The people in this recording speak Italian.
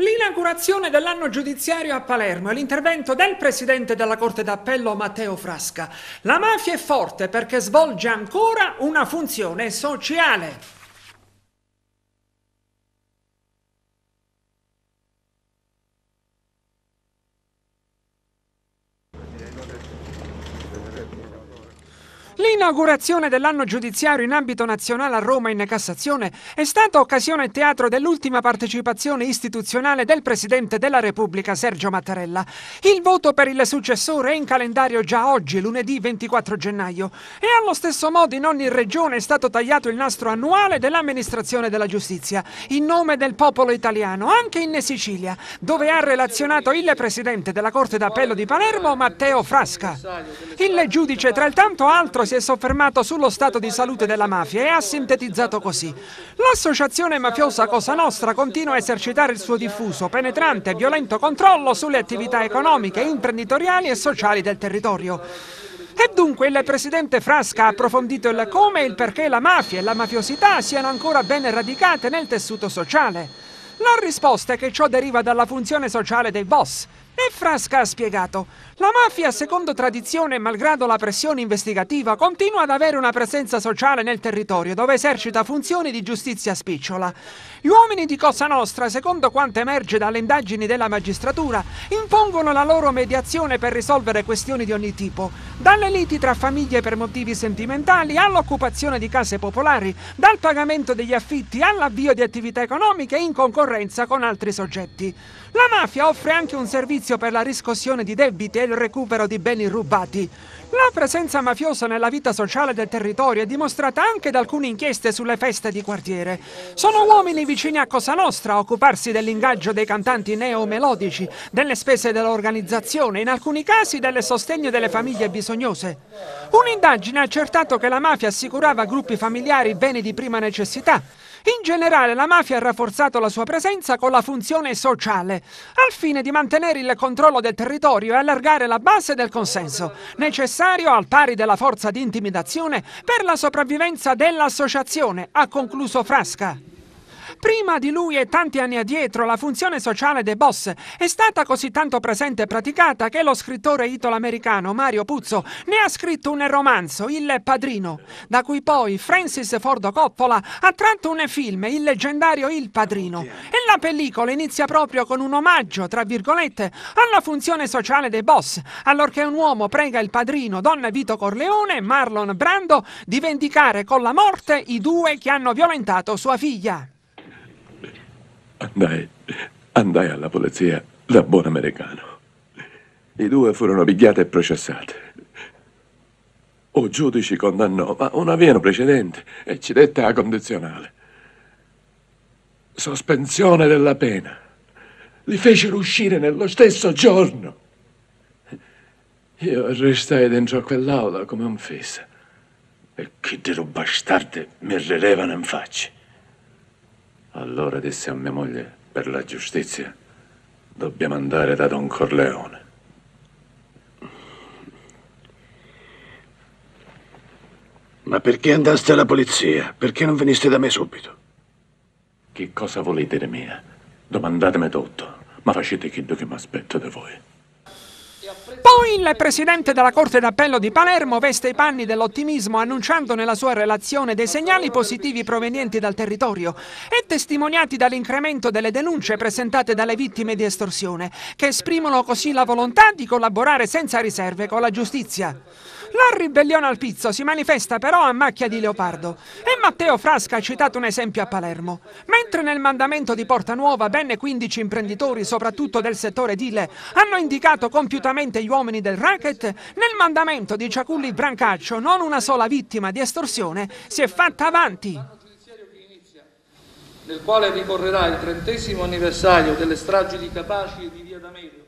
L'inaugurazione dell'anno giudiziario a Palermo e l'intervento del presidente della Corte d'Appello Matteo Frasca. La mafia è forte perché svolge ancora una funzione sociale. L'inaugurazione dell'anno giudiziario in ambito nazionale a Roma in Cassazione è stata occasione e teatro dell'ultima partecipazione istituzionale del Presidente della Repubblica Sergio Mattarella. Il voto per il successore è in calendario già oggi, lunedì 24 gennaio, e allo stesso modo in ogni regione è stato tagliato il nastro annuale dell'amministrazione della giustizia, in nome del popolo italiano, anche in Sicilia, dove ha relazionato il Presidente della Corte d'Appello di Palermo, Matteo Frasca. Il giudice, tra il tanto altro, si è soffermato sullo stato di salute della mafia e ha sintetizzato così. L'associazione mafiosa Cosa Nostra continua a esercitare il suo diffuso, penetrante e violento controllo sulle attività economiche, imprenditoriali e sociali del territorio. E dunque il presidente Frasca ha approfondito il come e il perché la mafia e la mafiosità siano ancora ben radicate nel tessuto sociale. La risposta è che ciò deriva dalla funzione sociale dei boss, e Frasca ha spiegato, la mafia, secondo tradizione, malgrado la pressione investigativa, continua ad avere una presenza sociale nel territorio, dove esercita funzioni di giustizia spicciola. Gli uomini di Cosa Nostra, secondo quanto emerge dalle indagini della magistratura, impongono la loro mediazione per risolvere questioni di ogni tipo, dalle liti tra famiglie per motivi sentimentali all'occupazione di case popolari, dal pagamento degli affitti all'avvio di attività economiche in concorrenza con altri soggetti. La mafia offre anche un servizio servizio per la riscossione di debiti e il recupero di beni rubati. La presenza mafiosa nella vita sociale del territorio è dimostrata anche da alcune inchieste sulle feste di quartiere. Sono uomini vicini a Cosa Nostra a occuparsi dell'ingaggio dei cantanti neomelodici, delle spese dell'organizzazione e in alcuni casi del sostegno delle famiglie bisognose. Un'indagine ha accertato che la mafia assicurava a gruppi familiari beni di prima necessità, in generale la mafia ha rafforzato la sua presenza con la funzione sociale, al fine di mantenere il controllo del territorio e allargare la base del consenso, necessario necessario, al pari della forza di intimidazione, per la sopravvivenza dell'associazione, ha concluso Frasca. Prima di lui e tanti anni addietro la funzione sociale dei boss è stata così tanto presente e praticata che lo scrittore italo-americano Mario Puzzo ne ha scritto un romanzo, Il Padrino, da cui poi Francis Ford Coppola ha tratto un film, il leggendario Il Padrino. E la pellicola inizia proprio con un omaggio, tra virgolette, alla funzione sociale dei boss, allorché un uomo prega il padrino, Don Vito Corleone, Marlon Brando, di vendicare con la morte i due che hanno violentato sua figlia. Andai, andai alla polizia da buon americano. I due furono pigliati e processati. O giudici condannò, ma una vena precedente e ci dette a condizionale. Sospensione della pena. Li fecero uscire nello stesso giorno. Io restai dentro a quell'aula come un fissa. E che di bastardi mi rilevano in faccia. Allora disse a mia moglie, per la giustizia, dobbiamo andare da Don Corleone. Ma perché andaste alla polizia? Perché non veniste da me subito? Che cosa volete di me? Domandatemi tutto, ma facete che che mi aspetto da voi. Poi il presidente della Corte d'Appello di Palermo veste i panni dell'ottimismo annunciando nella sua relazione dei segnali positivi provenienti dal territorio e testimoniati dall'incremento delle denunce presentate dalle vittime di estorsione, che esprimono così la volontà di collaborare senza riserve con la giustizia. La ribellione al pizzo si manifesta però a macchia di leopardo e Matteo Frasca ha citato un esempio a Palermo. Mentre nel mandamento di Porta Nuova ben 15 imprenditori, soprattutto del settore edile, hanno indicato compiutamente gli gli uomini del racket, nel mandamento di Ciaculli Brancaccio non una sola vittima di estorsione si è fatta avanti. Nel quale ricorrerà il trentesimo anniversario delle stragi di Capaci e di Via D'Amelio.